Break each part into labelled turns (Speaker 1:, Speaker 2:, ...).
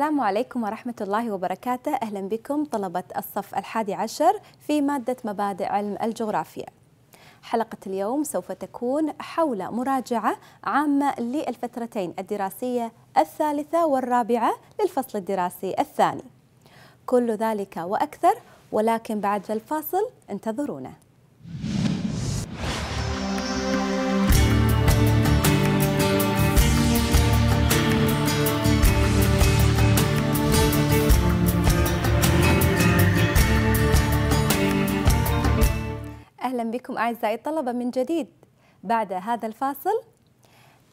Speaker 1: السلام عليكم ورحمة الله وبركاته أهلا بكم طلبة الصف الحادي عشر في مادة مبادئ علم الجغرافيا حلقة اليوم سوف تكون حول مراجعة عامة للفترتين الدراسية الثالثة والرابعة للفصل الدراسي الثاني كل ذلك وأكثر ولكن بعد الفاصل انتظرونا أهلا بكم أعزائي الطلبة من جديد بعد هذا الفاصل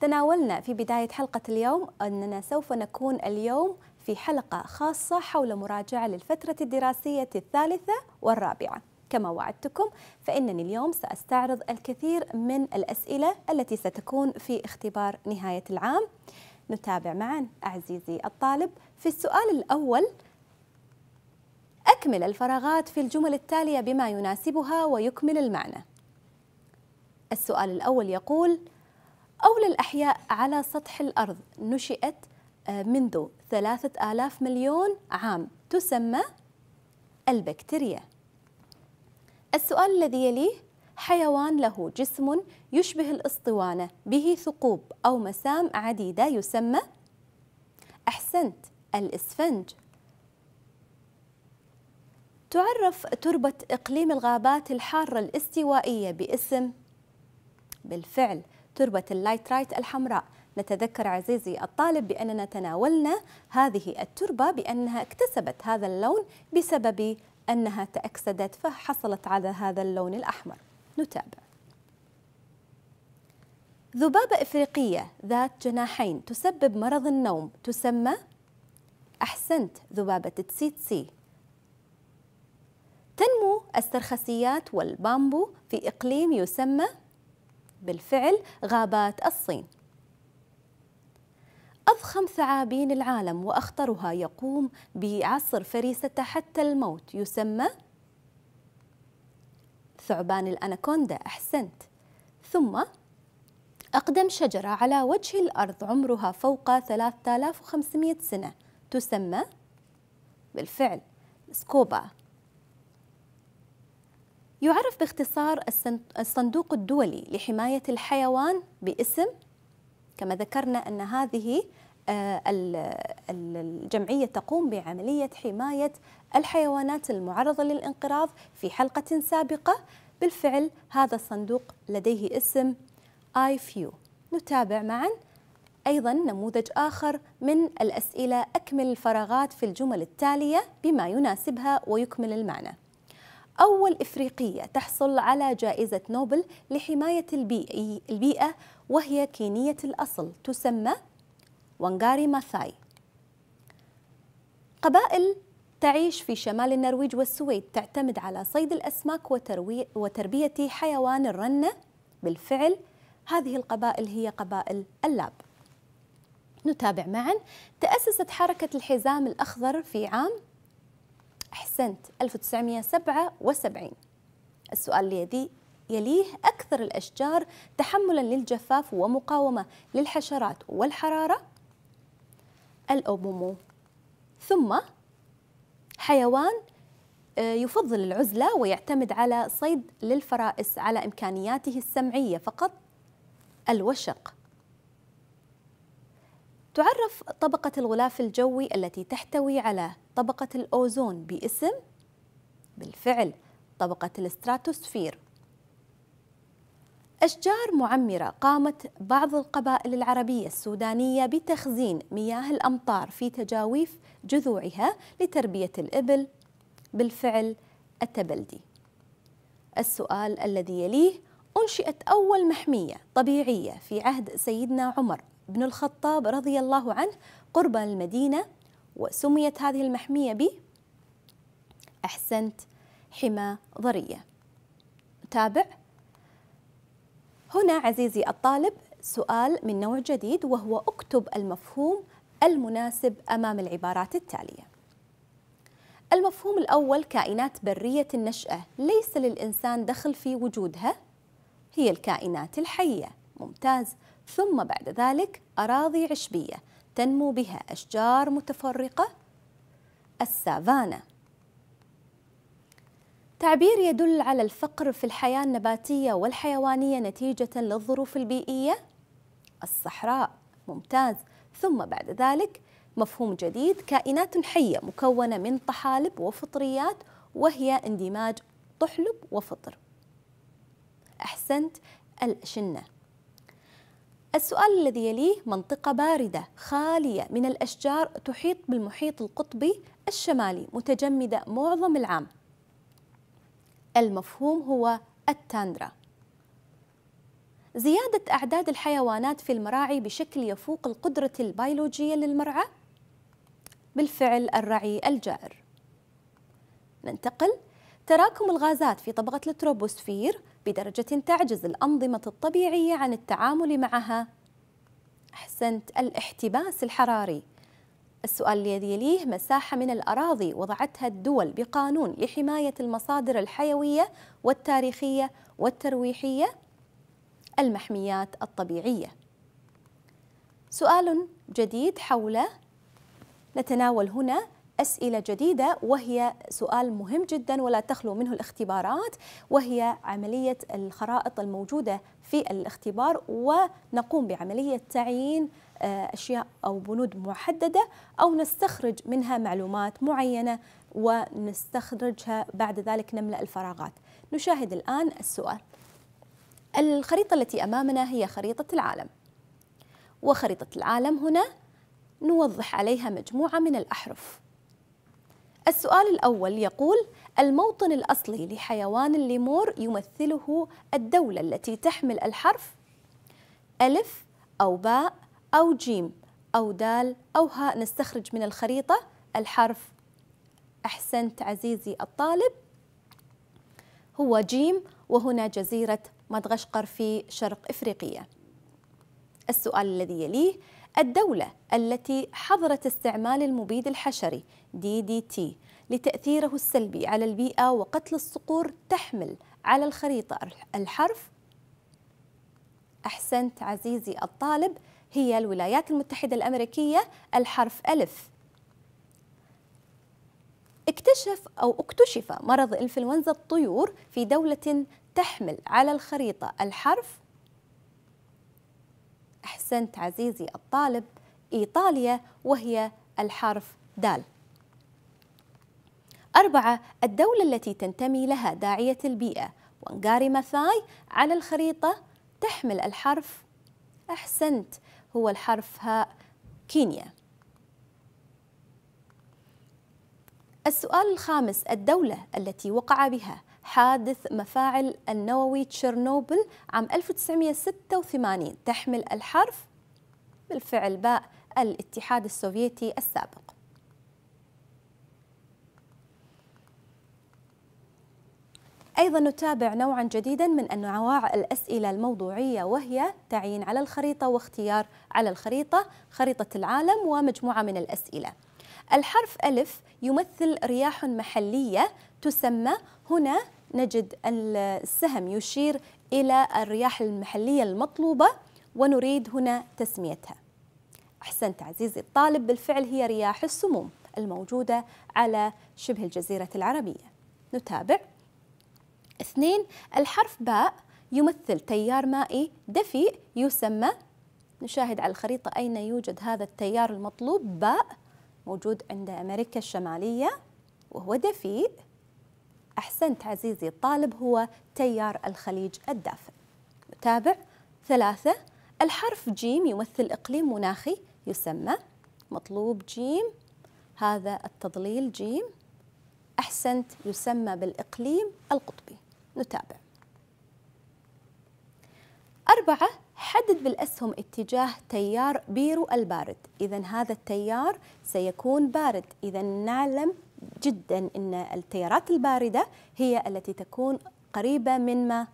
Speaker 1: تناولنا في بداية حلقة اليوم أننا سوف نكون اليوم في حلقة خاصة حول مراجعة للفترة الدراسية الثالثة والرابعة كما وعدتكم فإنني اليوم سأستعرض الكثير من الأسئلة التي ستكون في اختبار نهاية العام نتابع معا عزيزي الطالب في السؤال الأول أكمل الفراغات في الجمل التالية بما يناسبها ويكمل المعنى السؤال الأول يقول أولى الأحياء على سطح الأرض نشئت آه، منذ ثلاثة آلاف مليون عام تسمى البكتيريا السؤال الذي يليه حيوان له جسم يشبه الاسطوانة به ثقوب أو مسام عديدة يسمى أحسنت الإسفنج تعرف تربة إقليم الغابات الحارة الاستوائية باسم بالفعل تربة اللايترايت الحمراء نتذكر عزيزي الطالب بأننا تناولنا هذه التربة بأنها اكتسبت هذا اللون بسبب أنها تأكسدت فحصلت على هذا اللون الأحمر نتابع ذبابة إفريقية ذات جناحين تسبب مرض النوم تسمى أحسنت ذبابة تسيتسي السرخسيات والبامبو في إقليم يسمى بالفعل غابات الصين أضخم ثعابين العالم وأخطرها يقوم بعصر فريسته حتى الموت يسمى ثعبان الأناكوندا أحسنت ثم أقدم شجرة على وجه الأرض عمرها فوق 3500 سنة تسمى بالفعل سكوبا يعرف باختصار الصندوق الدولي لحماية الحيوان باسم كما ذكرنا أن هذه آه، الجمعية تقوم بعملية حماية الحيوانات المعرضة للانقراض في حلقة سابقة بالفعل هذا الصندوق لديه اسم آيفيو نتابع معا أيضا نموذج آخر من الأسئلة أكمل الفراغات في الجمل التالية بما يناسبها ويكمل المعنى أول إفريقية تحصل على جائزة نوبل لحماية البيئة وهي كينية الأصل تسمى وانغاري ماثاي قبائل تعيش في شمال النرويج والسويد تعتمد على صيد الأسماك وتربية حيوان الرنة بالفعل هذه القبائل هي قبائل اللاب نتابع معا تأسست حركة الحزام الأخضر في عام أحسنت 1977 السؤال الذي يليه أكثر الأشجار تحملا للجفاف ومقاومة للحشرات والحرارة الأوبومو ثم حيوان آه، يفضل العزلة ويعتمد على صيد للفرائس على إمكانياته السمعية فقط الوشق تعرف طبقة الغلاف الجوي التي تحتوي على طبقة الأوزون باسم بالفعل طبقة الستراتوسفير أشجار معمرة قامت بعض القبائل العربية السودانية بتخزين مياه الأمطار في تجاويف جذوعها لتربية الإبل بالفعل التبلدي السؤال الذي يليه أنشئت أول محمية طبيعية في عهد سيدنا عمر بن الخطاب رضي الله عنه قرب المدينة وسميت هذه المحمية ب أحسنت حمى ضرية تابع هنا عزيزي الطالب سؤال من نوع جديد وهو اكتب المفهوم المناسب أمام العبارات التالية المفهوم الأول كائنات برية النشأة ليس للإنسان دخل في وجودها هي الكائنات الحية ممتاز ثم بعد ذلك أراضي عشبية تنمو بها أشجار متفرقة السافانا تعبير يدل على الفقر في الحياة النباتية والحيوانية نتيجة للظروف البيئية الصحراء ممتاز ثم بعد ذلك مفهوم جديد كائنات حية مكونة من طحالب وفطريات وهي اندماج طحلب وفطر أحسنت الأشنة السؤال الذي يليه منطقة باردة خالية من الأشجار تحيط بالمحيط القطبي الشمالي متجمدة معظم العام المفهوم هو التاندرا زيادة أعداد الحيوانات في المراعي بشكل يفوق القدرة البيولوجية للمرعى بالفعل الرعي الجائر ننتقل تراكم الغازات في طبقة التروبوسفير بدرجة تعجز الأنظمة الطبيعية عن التعامل معها أحسنت الاحتباس الحراري السؤال الذي يليه مساحة من الأراضي وضعتها الدول بقانون لحماية المصادر الحيوية والتاريخية والترويحية المحميات الطبيعية سؤال جديد حول نتناول هنا أسئلة جديدة وهي سؤال مهم جدا ولا تخلو منه الاختبارات وهي عملية الخرائط الموجودة في الاختبار ونقوم بعملية تعيين آه، أشياء أو بنود محددة أو نستخرج منها معلومات معينة ونستخرجها بعد ذلك نملأ الفراغات نشاهد الآن السؤال الخريطة التي أمامنا هي خريطة العالم وخريطة العالم هنا نوضح عليها مجموعة من الأحرف السؤال الأول يقول الموطن الأصلي لحيوان الليمور يمثله الدولة التي تحمل الحرف ألف أو باء أو جيم أو دال أو هاء نستخرج من الخريطة الحرف أحسنت عزيزي الطالب هو جيم وهنا جزيرة مدغشقر في شرق إفريقيا السؤال الذي يليه الدولة التي حظرت استعمال المبيد الحشري دي دي تي لتأثيره السلبي على البيئة وقتل الصقور تحمل على الخريطة الحرف أحسنت عزيزي الطالب هي الولايات المتحدة الأمريكية الحرف ألف اكتشف أو اكتشف مرض إنفلونزا الطيور في دولة تحمل على الخريطة الحرف أحسنت عزيزي الطالب إيطاليا وهي الحرف دال أربعة الدولة التي تنتمي لها داعية البيئة وانغاري ماثاي على الخريطة تحمل الحرف أحسنت هو الحرف هاء كينيا السؤال الخامس الدولة التي وقع بها حادث مفاعل النووي تشيرنوبل عام 1986 تحمل الحرف بالفعل باء الاتحاد السوفيتي السابق أيضا نتابع نوعا جديدا من أنواع الأسئلة الموضوعية وهي تعيين على الخريطة واختيار على الخريطة خريطة العالم ومجموعة من الأسئلة الحرف ألف يمثل رياح محلية تسمى هنا نجد السهم يشير إلى الرياح المحلية المطلوبة ونريد هنا تسميتها أحسنت عزيزي الطالب بالفعل هي رياح السموم الموجودة على شبه الجزيرة العربية نتابع اثنين الحرف باء يمثل تيار مائي دفيء يسمى نشاهد على الخريطة أين يوجد هذا التيار المطلوب باء موجود عند أمريكا الشمالية وهو دفيء أحسنت عزيزي الطالب هو تيار الخليج الدافئ نتابع ثلاثة الحرف جيم يمثل إقليم مناخي يسمى مطلوب جيم هذا التضليل جيم أحسنت يسمى بالإقليم القطبي نتابع أربعة حدد بالأسهم اتجاه تيار بيرو البارد إذا هذا التيار سيكون بارد إذا نعلم جدا أن التيارات الباردة هي التي تكون قريبة من ما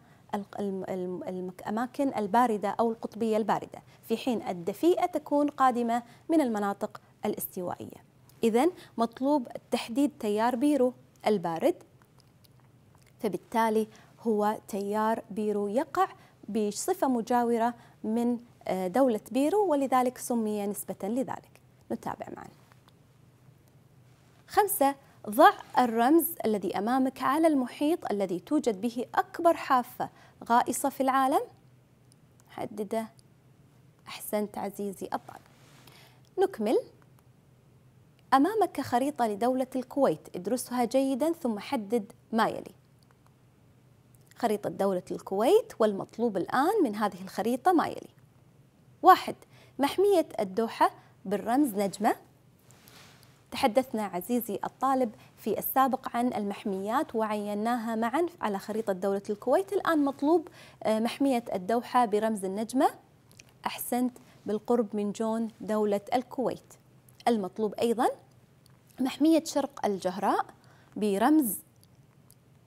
Speaker 1: الأماكن الباردة أو القطبية الباردة في حين الدفيئة تكون قادمة من المناطق الاستوائية إذا مطلوب تحديد تيار بيرو البارد فبالتالي هو تيار بيرو يقع بصفة مجاورة من آه، دولة بيرو ولذلك سمي نسبة لذلك نتابع معا خمسة ضع الرمز الذي أمامك على المحيط الذي توجد به أكبر حافة غائصة في العالم حدده أحسنت عزيزي أبطال نكمل أمامك خريطة لدولة الكويت ادرسها جيدا ثم حدد ما يلي خريطة دولة الكويت والمطلوب الآن من هذه الخريطة ما يلي واحد محمية الدوحة بالرمز نجمة تحدثنا عزيزي الطالب في السابق عن المحميات وعيناها معا على خريطة دولة الكويت الآن مطلوب آه، محمية الدوحة برمز النجمة أحسنت بالقرب من جون دولة الكويت المطلوب أيضا محمية شرق الجهراء برمز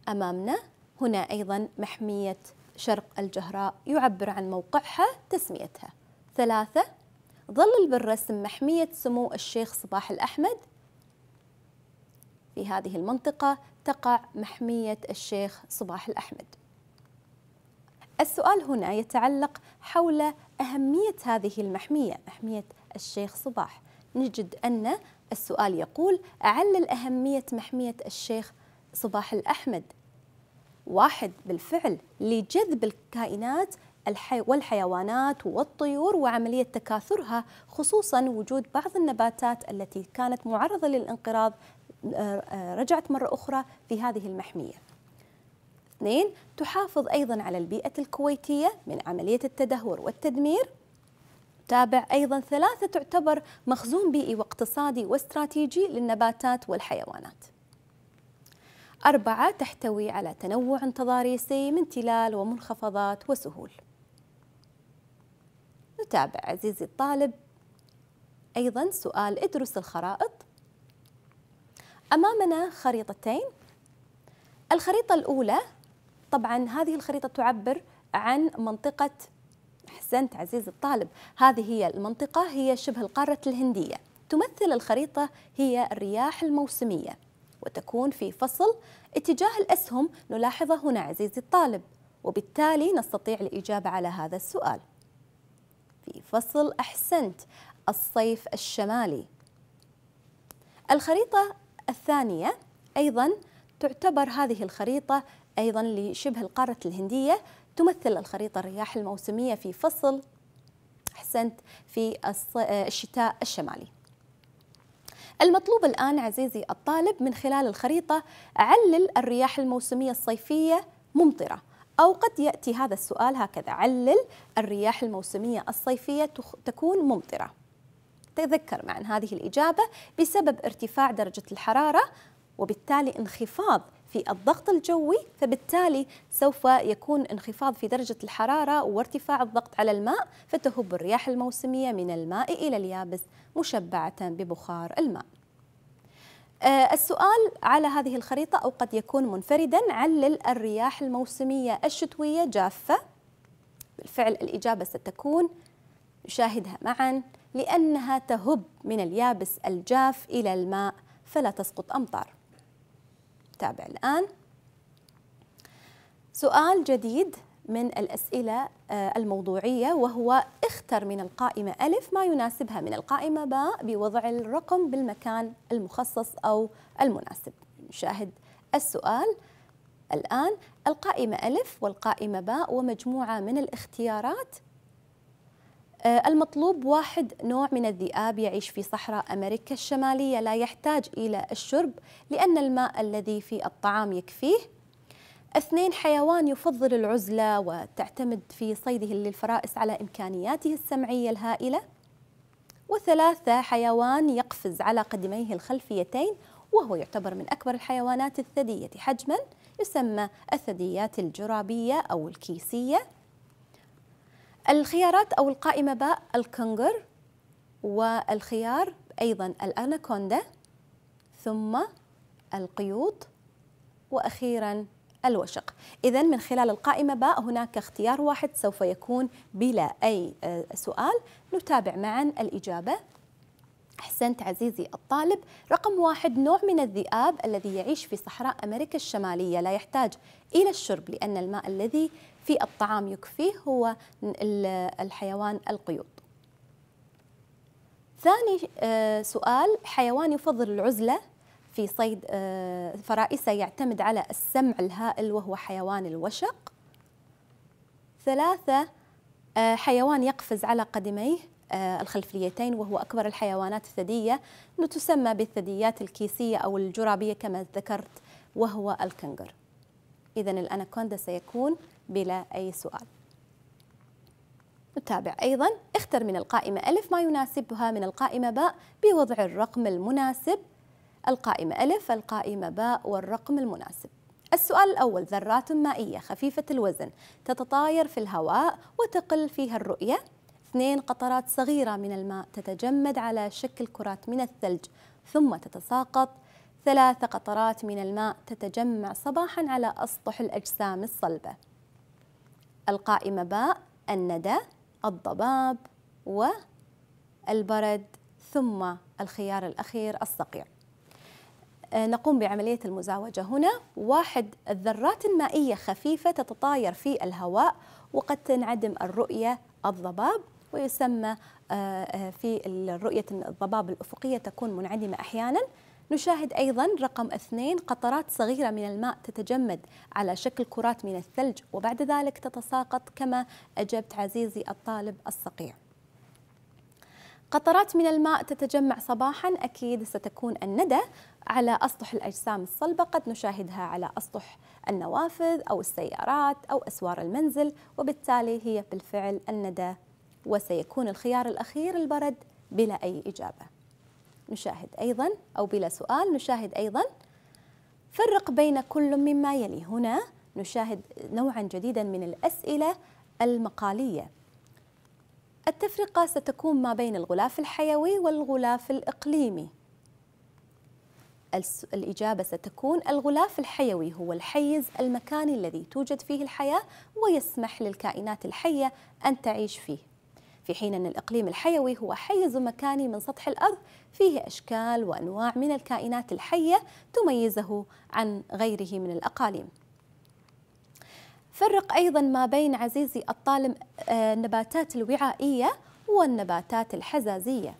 Speaker 1: أمامنا هنا أيضا محمية شرق الجهراء يعبر عن موقعها تسميتها ثلاثة ظل بالرسم محمية سمو الشيخ صباح الأحمد في هذه المنطقة تقع محمية الشيخ صباح الأحمد السؤال هنا يتعلق حول أهمية هذه المحمية محمية الشيخ صباح نجد أن السؤال يقول علل أهمية محمية الشيخ صباح الأحمد واحد بالفعل لجذب الكائنات الحي والحيوانات والطيور وعملية تكاثرها خصوصا وجود بعض النباتات التي كانت معرضة للانقراض آه، آه، رجعت مرة أخرى في هذه المحمية اثنين تحافظ أيضا على البيئة الكويتية من عملية التدهور والتدمير تابع أيضا ثلاثة تعتبر مخزون بيئي واقتصادي واستراتيجي للنباتات والحيوانات أربعة تحتوي على تنوع تضاريسي من تلال ومنخفضات وسهول نتابع عزيزي الطالب أيضا سؤال ادرس الخرائط أمامنا خريطتين الخريطة الأولى طبعا هذه الخريطة تعبر عن منطقة أحسنت عزيزي الطالب هذه هي المنطقة هي شبه القارة الهندية تمثل الخريطة هي الرياح الموسمية وتكون في فصل اتجاه الأسهم نلاحظه هنا عزيزي الطالب وبالتالي نستطيع الإجابة على هذا السؤال في فصل أحسنت الصيف الشمالي الخريطة الثانية أيضا تعتبر هذه الخريطة أيضا لشبه القارة الهندية تمثل الخريطة الرياح الموسمية في فصل أحسنت في آه، الشتاء الشمالي المطلوب الآن عزيزي الطالب من خلال الخريطة علل الرياح الموسمية الصيفية ممطرة أو قد يأتي هذا السؤال هكذا علل الرياح الموسمية الصيفية تكون ممطرة تذكر معا هذه الإجابة بسبب ارتفاع درجة الحرارة وبالتالي انخفاض في الضغط الجوي فبالتالي سوف يكون انخفاض في درجة الحرارة وارتفاع الضغط على الماء فتهب الرياح الموسمية من الماء إلى اليابس مشبعة ببخار الماء آه، السؤال على هذه الخريطة أو قد يكون منفردا علل الرياح الموسمية الشتوية جافة بالفعل الإجابة ستكون نشاهدها معا لأنها تهب من اليابس الجاف إلى الماء فلا تسقط أمطار تابع الآن سؤال جديد من الأسئلة آه، الموضوعية وهو اختر من القائمة ألف ما يناسبها من القائمة باء بوضع الرقم بالمكان المخصص أو المناسب نشاهد السؤال الآن القائمة ألف والقائمة باء ومجموعة من الاختيارات آه، المطلوب واحد نوع من الذئاب يعيش في صحراء أمريكا الشمالية لا يحتاج إلى الشرب لأن الماء الذي في الطعام يكفيه اثنين حيوان يفضل العزلة وتعتمد في صيده للفرائس على إمكانياته السمعية الهائلة وثلاثة حيوان يقفز على قدميه الخلفيتين وهو يعتبر من أكبر الحيوانات الثدية حجما يسمى الثدييات الجرابية أو الكيسية الخيارات أو القائمة باء الكنغر والخيار أيضا الأناكوندا ثم القيوط وأخيرا الوشق إذا من خلال القائمة باء هناك اختيار واحد سوف يكون بلا أي آه، سؤال نتابع معا الإجابة أحسنت عزيزي الطالب رقم واحد نوع من الذئاب الذي يعيش في صحراء أمريكا الشمالية لا يحتاج إلى الشرب لأن الماء الذي في الطعام يكفيه هو الحيوان القيود ثاني آه، سؤال حيوان يفضل العزلة في صيد آه، فرائسة يعتمد على السمع الهائل وهو حيوان الوشق ثلاثة آه، حيوان يقفز على قدميه الخلفيتين وهو أكبر الحيوانات الثدية تسمى بالثدييات الكيسية أو الجرابية كما ذكرت وهو الكنغر إذا الأناكوندا سيكون بلا أي سؤال نتابع أيضا اختر من القائمة ألف ما يناسبها من القائمة باء بوضع الرقم المناسب القائمة ألف القائمة باء والرقم المناسب السؤال الأول ذرات مائية خفيفة الوزن تتطاير في الهواء وتقل فيها الرؤية اثنين قطرات صغيرة من الماء تتجمد على شكل كرات من الثلج ثم تتساقط ثلاث قطرات من الماء تتجمع صباحا على أسطح الأجسام الصلبة القائمة باء الندى الضباب والبرد ثم الخيار الأخير الصقيع آه، نقوم بعملية المزاوجة هنا واحد الذرات المائية خفيفة تتطاير في الهواء وقد تنعدم الرؤية الضباب ويسمى آه، آه، في رؤية الضباب الأفقية تكون منعدمة أحيانا نشاهد أيضا رقم اثنين قطرات صغيرة من الماء تتجمد على شكل كرات من الثلج وبعد ذلك تتساقط كما أجبت عزيزي الطالب الصقيع قطرات من الماء تتجمع صباحا أكيد ستكون الندى على أسطح الأجسام الصلبة قد نشاهدها على أسطح النوافذ أو السيارات أو أسوار المنزل وبالتالي هي بالفعل الندى وسيكون الخيار الأخير البرد بلا أي إجابة نشاهد أيضا أو بلا سؤال نشاهد أيضا فرق بين كل مما يلي هنا نشاهد نوعا جديدا من الأسئلة المقالية التفرقة ستكون ما بين الغلاف الحيوي والغلاف الإقليمي الإجابة ستكون الغلاف الحيوي هو الحيز المكاني الذي توجد فيه الحياة ويسمح للكائنات الحية أن تعيش فيه في حين أن الإقليم الحيوي هو حيز مكاني من سطح الأرض فيه أشكال وأنواع من الكائنات الحية تميزه عن غيره من الأقاليم فرق أيضا ما بين عزيزي الطالب آه، النباتات الوعائية والنباتات الحزازية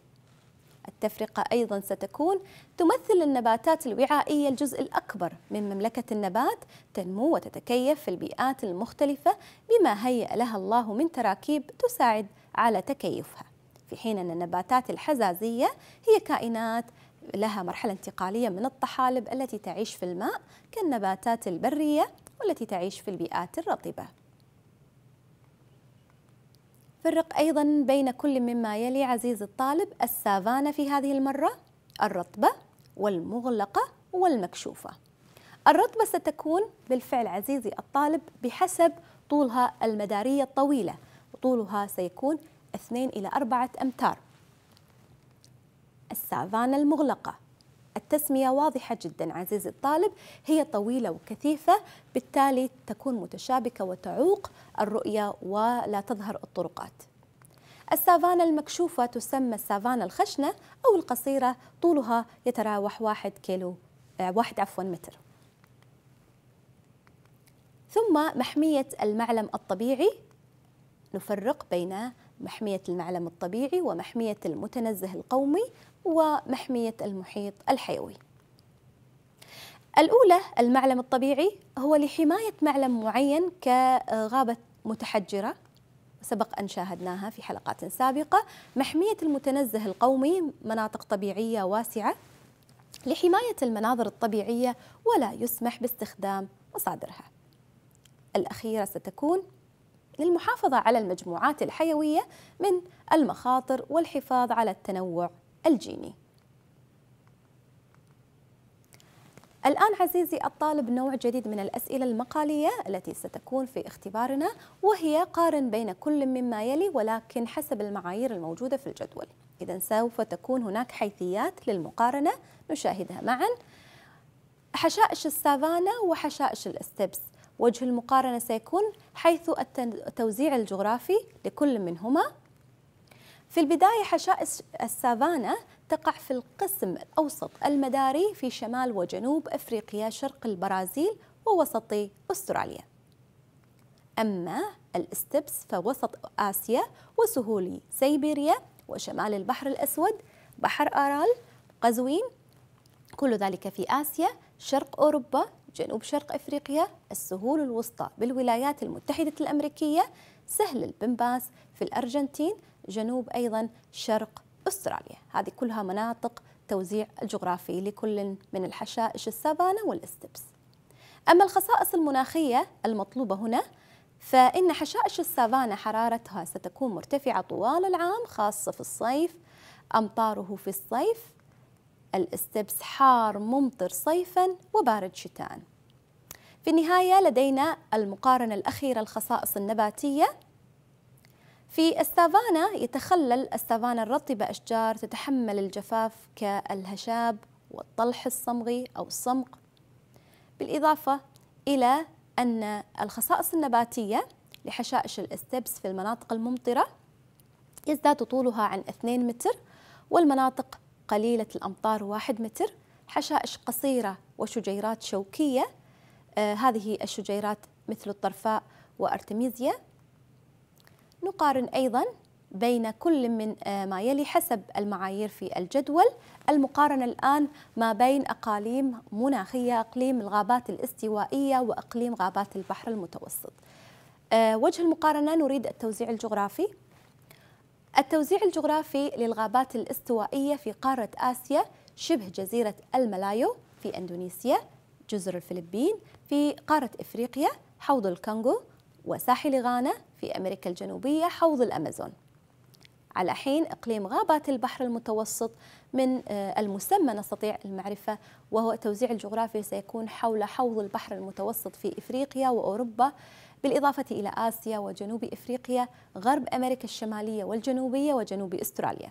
Speaker 1: التفرقة أيضا ستكون تمثل النباتات الوعائية الجزء الأكبر من مملكة النبات تنمو وتتكيف في البيئات المختلفة بما هيأ لها الله من تراكيب تساعد على تكيفها في حين أن النباتات الحزازية هي كائنات لها مرحلة انتقالية من الطحالب التي تعيش في الماء كالنباتات البرية والتي تعيش في البيئات الرطبة فرق أيضا بين كل مما يلي عزيز الطالب السافانا في هذه المرة الرطبة والمغلقة والمكشوفة الرطبة ستكون بالفعل عزيزي الطالب بحسب طولها المدارية الطويلة وطولها سيكون 2 إلى 4 أمتار السافانا المغلقة التسمية واضحة جدا عزيزي الطالب هي طويلة وكثيفة بالتالي تكون متشابكة وتعوق الرؤية ولا تظهر الطرقات السافانا المكشوفة تسمى السافانا الخشنة أو القصيرة طولها يتراوح واحد كيلو آه، واحد عفوا متر ثم محمية المعلم الطبيعي نفرق بين محمية المعلم الطبيعي ومحمية المتنزه القومي ومحمية المحيط الحيوي. الأولى المعلم الطبيعي هو لحماية معلم معين كغابة متحجرة سبق أن شاهدناها في حلقات سابقة محمية المتنزه القومي مناطق طبيعية واسعة لحماية المناظر الطبيعية ولا يسمح باستخدام مصادرها الأخيرة ستكون للمحافظة على المجموعات الحيوية من المخاطر والحفاظ على التنوع الجيني الآن عزيزي الطالب نوع جديد من الأسئلة المقالية التي ستكون في اختبارنا وهي قارن بين كل مما يلي ولكن حسب المعايير الموجودة في الجدول إذا سوف تكون هناك حيثيات للمقارنة نشاهدها معا حشائش السافانا وحشائش الاستبس وجه المقارنة سيكون حيث التوزيع الجغرافي لكل منهما في البداية حشائش السافانا تقع في القسم الأوسط المداري في شمال وجنوب أفريقيا شرق البرازيل ووسط أستراليا أما الاستبس فوسط آسيا وسهولي سيبيريا وشمال البحر الأسود بحر آرال قزوين كل ذلك في آسيا شرق أوروبا جنوب شرق أفريقيا السهول الوسطى بالولايات المتحدة الأمريكية سهل البنباس في الأرجنتين جنوب أيضا شرق أستراليا هذه كلها مناطق توزيع الجغرافي لكل من الحشائش السافانا والستبس أما الخصائص المناخية المطلوبة هنا فإن حشائش السافانا حرارتها ستكون مرتفعة طوال العام خاصة في الصيف أمطاره في الصيف الاستبس حار ممطر صيفا وبارد شتاء في النهاية لدينا المقارنة الأخيرة الخصائص النباتية في السافانا يتخلل السافانا الرطبة أشجار تتحمل الجفاف كالهشاب والطلح الصمغي أو الصمغ بالإضافة إلى أن الخصائص النباتية لحشائش الاستبس في المناطق الممطرة يزداد طولها عن 2 متر والمناطق قليلة الأمطار واحد متر حشائش قصيرة وشجيرات شوكية آه هذه الشجيرات مثل الطرفاء وأرتميزيا نقارن أيضا بين كل من آه، ما يلي حسب المعايير في الجدول المقارنة الآن ما بين أقاليم مناخية أقليم الغابات الاستوائية وأقليم غابات البحر المتوسط آه، وجه المقارنة نريد التوزيع الجغرافي التوزيع الجغرافي للغابات الاستوائية في قارة آسيا شبه جزيرة الملايو في أندونيسيا جزر الفلبين في قارة إفريقيا حوض الكونغو وساحل غانا في أمريكا الجنوبية حوض الأمازون على حين إقليم غابات البحر المتوسط من آه، المسمى نستطيع المعرفة وهو التوزيع الجغرافي سيكون حول حوض البحر المتوسط في إفريقيا وأوروبا بالإضافة إلى آسيا وجنوب إفريقيا غرب أمريكا الشمالية والجنوبية وجنوب أستراليا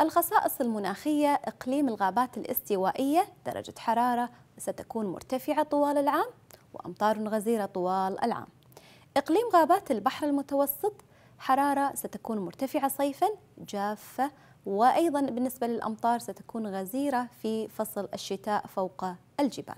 Speaker 1: الخصائص المناخية إقليم الغابات الاستوائية درجة حرارة ستكون مرتفعة طوال العام وأمطار غزيرة طوال العام إقليم غابات البحر المتوسط حرارة ستكون مرتفعة صيفا جافة وأيضا بالنسبة للأمطار ستكون غزيرة في فصل الشتاء فوق الجبال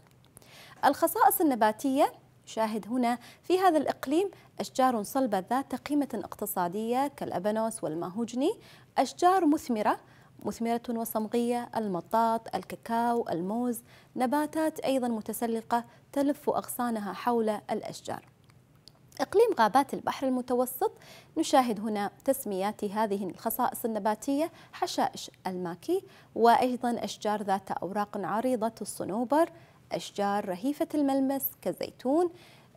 Speaker 1: الخصائص النباتية شاهد هنا في هذا الإقليم أشجار صلبة ذات قيمة اقتصادية كالأبنوس والماهوجني أشجار مثمرة مثمرة وصمغية المطاط الكاكاو الموز نباتات أيضا متسلقة تلف أغصانها حول الأشجار إقليم غابات البحر المتوسط نشاهد هنا تسميات هذه الخصائص النباتية حشائش الماكي وأيضا أشجار ذات أوراق عريضة الصنوبر أشجار رهيفة الملمس كالزيتون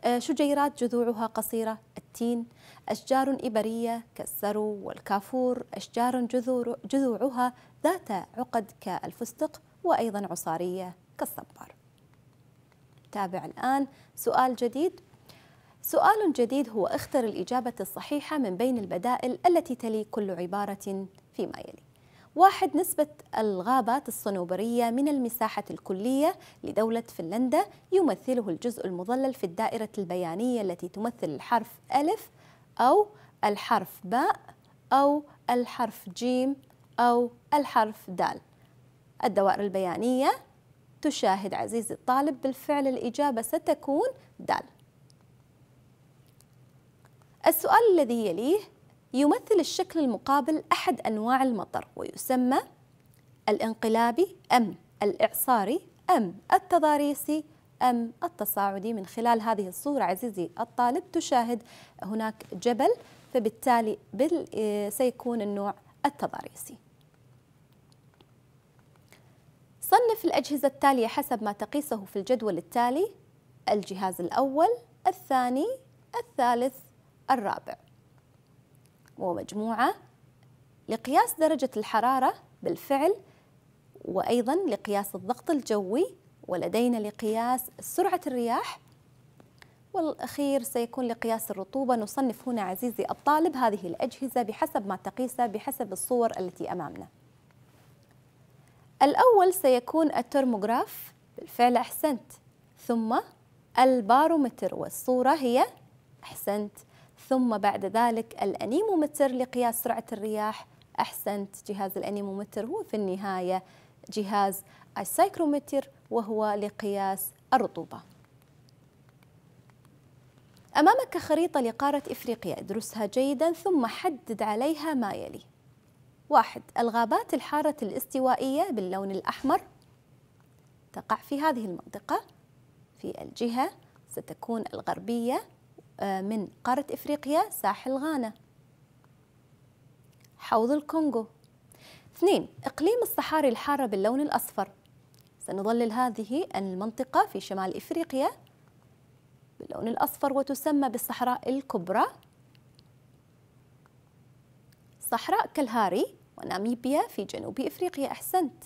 Speaker 1: آه، شجيرات جذوعها قصيرة التين أشجار إبرية كالسرو والكافور أشجار جذور جذوعها ذات عقد كالفستق وأيضا عصارية كالصبار تابع الآن سؤال جديد سؤال جديد هو اختر الإجابة الصحيحة من بين البدائل التي تلي كل عبارة فيما يلي واحد نسبة الغابات الصنوبرية من المساحة الكلية لدولة فنلندا يمثله الجزء المظلل في الدائرة البيانية التي تمثل الحرف ألف أو الحرف باء أو الحرف جيم أو الحرف دال الدوائر البيانية تشاهد عزيزي الطالب بالفعل الإجابة ستكون دال السؤال الذي يليه يمثل الشكل المقابل أحد أنواع المطر ويسمى الانقلابي أم الإعصاري أم التضاريسي أم التصاعدي من خلال هذه الصورة عزيزي الطالب تشاهد هناك جبل فبالتالي آه، سيكون النوع التضاريسي صنف الأجهزة التالية حسب ما تقيسه في الجدول التالي الجهاز الأول الثاني الثالث الرابع ومجموعة لقياس درجة الحرارة بالفعل وأيضا لقياس الضغط الجوي ولدينا لقياس سرعة الرياح والأخير سيكون لقياس الرطوبة نصنف هنا عزيزي الطالب هذه الأجهزة بحسب ما تقيسه بحسب الصور التي أمامنا الأول سيكون الترموغراف بالفعل أحسنت ثم البارومتر والصورة هي أحسنت ثم بعد ذلك الأنيمومتر لقياس سرعة الرياح أحسنت جهاز الأنيمومتر هو في النهاية جهاز السايكرومتر وهو لقياس الرطوبة أمامك خريطة لقارة إفريقيا ادرسها جيدا ثم حدد عليها ما يلي واحد الغابات الحارة الاستوائية باللون الأحمر تقع في هذه المنطقة في الجهة ستكون الغربية آه، من قارة إفريقيا ساحل غانا حوض الكونغو اثنين إقليم الصحاري الحارة باللون الأصفر سنظلل هذه المنطقة في شمال إفريقيا باللون الأصفر وتسمى بالصحراء الكبرى صحراء كالهاري وناميبيا في جنوب إفريقيا أحسنت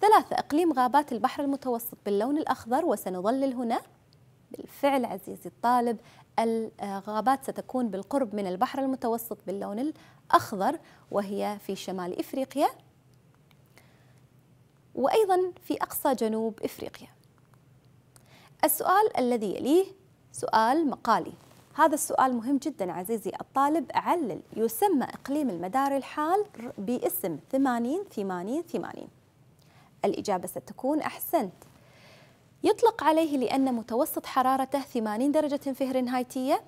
Speaker 1: ثلاثة إقليم غابات البحر المتوسط باللون الأخضر وسنظلل هنا بالفعل عزيزي الطالب الغابات ستكون بالقرب من البحر المتوسط باللون الأخضر وهي في شمال إفريقيا وأيضا في أقصى جنوب إفريقيا السؤال الذي يليه سؤال مقالي هذا السؤال مهم جدا عزيزي الطالب علل يسمى إقليم المدار الحال باسم 80 80 80 الإجابة ستكون أحسنت يطلق عليه لأن متوسط حرارته 80 درجة فهرنهايتية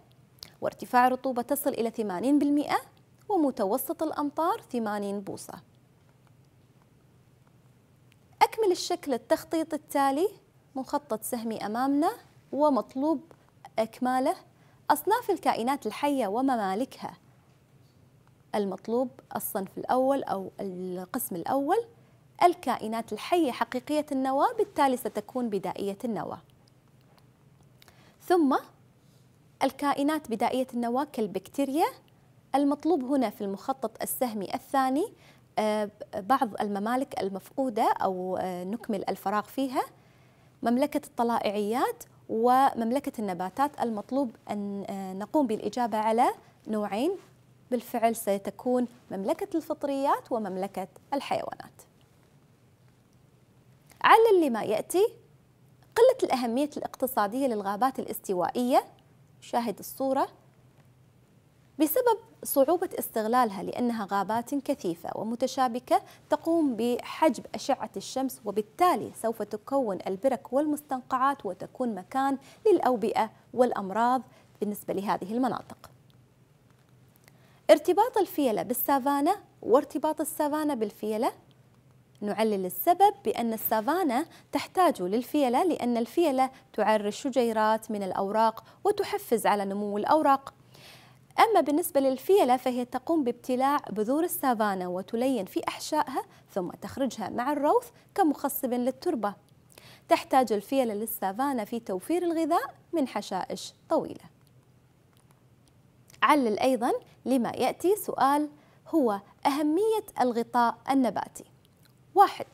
Speaker 1: وارتفاع الرطوبة تصل إلى 80% ومتوسط الأمطار 80 بوصة أكمل الشكل التخطيط التالي مخطط سهمي أمامنا ومطلوب إكماله أصناف الكائنات الحية وممالكها المطلوب الصنف الأول أو القسم الأول الكائنات الحية حقيقية النواة بالتالي ستكون بدائية النواة ثم الكائنات بدائية النواة كالبكتيريا المطلوب هنا في المخطط السهمي الثاني آه، بعض الممالك المفقودة أو آه، نكمل الفراغ فيها مملكة الطلائعيات ومملكة النباتات المطلوب أن آه، نقوم بالإجابة على نوعين بالفعل ستكون مملكة الفطريات ومملكة الحيوانات على اللي ما يأتي قلة الأهمية الاقتصادية للغابات الاستوائية شاهد الصورة بسبب صعوبة استغلالها لأنها غابات كثيفة ومتشابكة تقوم بحجب أشعة الشمس وبالتالي سوف تكون البرك والمستنقعات وتكون مكان للأوبئة والأمراض بالنسبة لهذه المناطق ارتباط الفيلة بالسافانا وارتباط السافانا بالفيلة نعلل السبب بأن السافانا تحتاج للفيلة لأن الفيلة تعر الشجيرات من الأوراق وتحفز على نمو الأوراق أما بالنسبة للفيلة فهي تقوم بابتلاع بذور السافانا وتلين في أحشائها ثم تخرجها مع الروث كمخصب للتربة تحتاج الفيلة للسافانا في توفير الغذاء من حشائش طويلة علل أيضا لما يأتي سؤال هو أهمية الغطاء النباتي واحد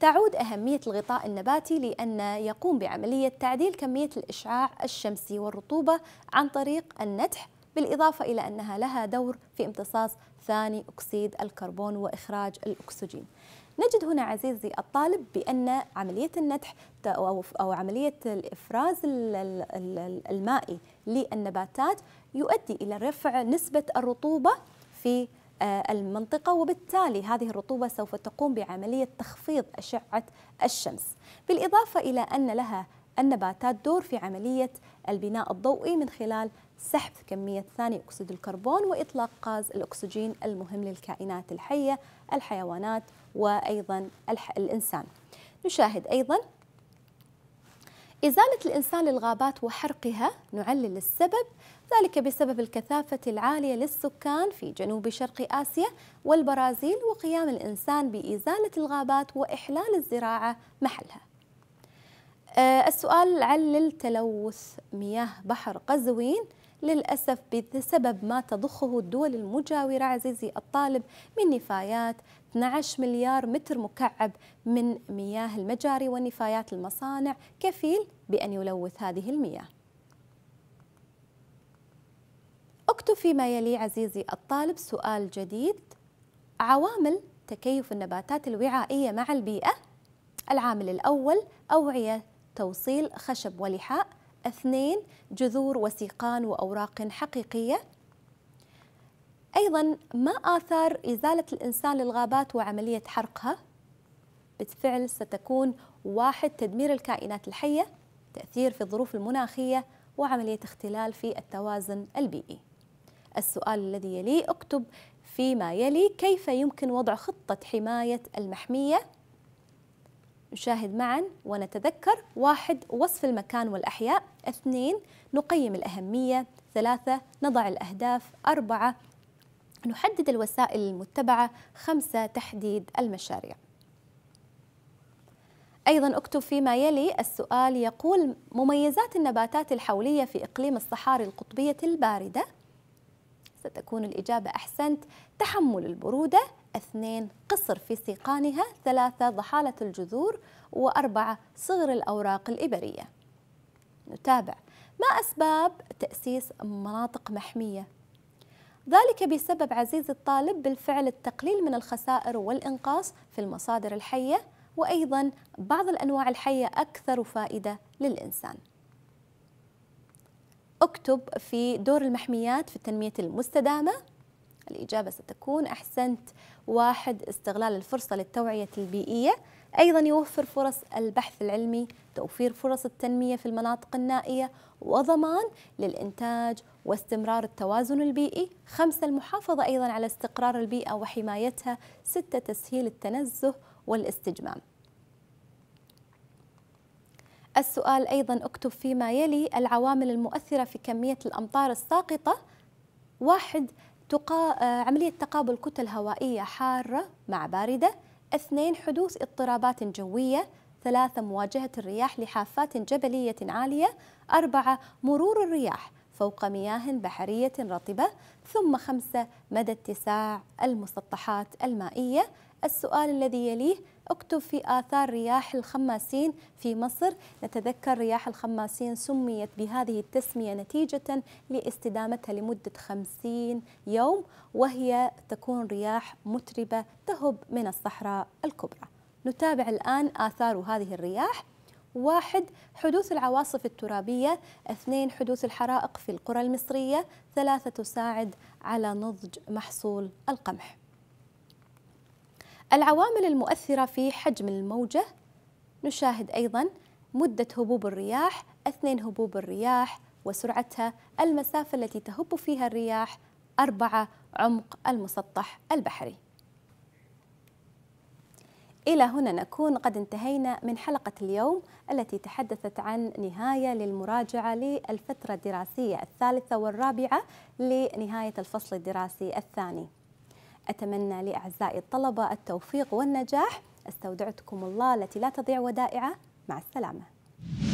Speaker 1: تعود أهمية الغطاء النباتي لأن يقوم بعملية تعديل كمية الإشعاع الشمسي والرطوبة عن طريق النتح بالإضافة إلى أنها لها دور في امتصاص ثاني أكسيد الكربون وإخراج الأكسجين نجد هنا عزيزي الطالب بأن عملية النتح أو عملية الإفراز المائي للنباتات يؤدي إلى رفع نسبة الرطوبة في آه، المنطقة وبالتالي هذه الرطوبة سوف تقوم بعملية تخفيض أشعة الشمس بالإضافة إلى أن لها النباتات دور في عملية البناء الضوئي من خلال سحب كمية ثاني أكسيد الكربون وإطلاق غاز الأكسجين المهم للكائنات الحية الحيوانات وأيضا الإنسان نشاهد أيضا إزالة الإنسان للغابات وحرقها نعلل السبب ذلك بسبب الكثافة العالية للسكان في جنوب شرق آسيا والبرازيل وقيام الإنسان بإزالة الغابات وإحلال الزراعة محلها آه، السؤال علل تلوث مياه بحر قزوين للأسف بسبب ما تضخه الدول المجاورة عزيزي الطالب من نفايات 12 مليار متر مكعب من مياه المجاري والنفايات المصانع كفيل بأن يلوث هذه المياه اكتب فيما يلي عزيزي الطالب سؤال جديد عوامل تكيف النباتات الوعائية مع البيئة العامل الأول أوعية توصيل خشب ولحاء اثنين جذور وسيقان وأوراق حقيقية أيضا ما آثار إزالة الإنسان للغابات وعملية حرقها؟ بالفعل ستكون واحد تدمير الكائنات الحية تأثير في الظروف المناخية وعملية اختلال في التوازن البيئي السؤال الذي يلي اكتب فيما يلي كيف يمكن وضع خطة حماية المحمية نشاهد معا ونتذكر واحد وصف المكان والأحياء اثنين نقيم الأهمية ثلاثة نضع الأهداف أربعة نحدد الوسائل المتبعة خمسة تحديد المشاريع أيضا أكتب فيما يلي السؤال يقول مميزات النباتات الحولية في إقليم الصحاري القطبية الباردة ستكون الإجابة أحسنت تحمل البرودة اثنين قصر في سيقانها ثلاثة ضحالة الجذور وأربعة صغر الأوراق الإبرية نتابع ما أسباب تأسيس مناطق محمية ذلك بسبب عزيزي الطالب بالفعل التقليل من الخسائر والإنقاص في المصادر الحية وأيضا بعض الأنواع الحية أكثر فائدة للإنسان اكتب في دور المحميات في التنمية المستدامة الإجابة ستكون أحسنت واحد استغلال الفرصة للتوعية البيئية أيضا يوفر فرص البحث العلمي توفير فرص التنمية في المناطق النائية وضمان للإنتاج واستمرار التوازن البيئي خمسة المحافظة أيضا على استقرار البيئة وحمايتها ستة تسهيل التنزه والاستجمام السؤال أيضا اكتب فيما يلي العوامل المؤثرة في كمية الأمطار الساقطة واحد تقا... آه، عملية تقابل كتل هوائية حارة مع باردة اثنين حدوث اضطرابات جوية ثلاثة مواجهة الرياح لحافات جبلية عالية أربعة مرور الرياح فوق مياه بحرية رطبة ثم خمسة مدى اتساع المسطحات المائية السؤال الذي يليه اكتب في آثار رياح الخماسين في مصر نتذكر رياح الخماسين سميت بهذه التسمية نتيجة لاستدامتها لمدة خمسين يوم وهي تكون رياح متربة تهب من الصحراء الكبرى نتابع الآن آثار هذه الرياح واحد حدوث العواصف الترابية اثنين حدوث الحرائق في القرى المصرية ثلاثة تساعد على نضج محصول القمح العوامل المؤثرة في حجم الموجة نشاهد أيضا مدة هبوب الرياح اثنين هبوب الرياح وسرعتها المسافة التي تهب فيها الرياح أربعة عمق المسطح البحري إلى هنا نكون قد انتهينا من حلقة اليوم التي تحدثت عن نهاية للمراجعة للفترة الدراسية الثالثة والرابعة لنهاية الفصل الدراسي الثاني أتمنى لأعزائي الطلبة التوفيق والنجاح استودعتكم الله التي لا تضيع ودائعه مع السلامه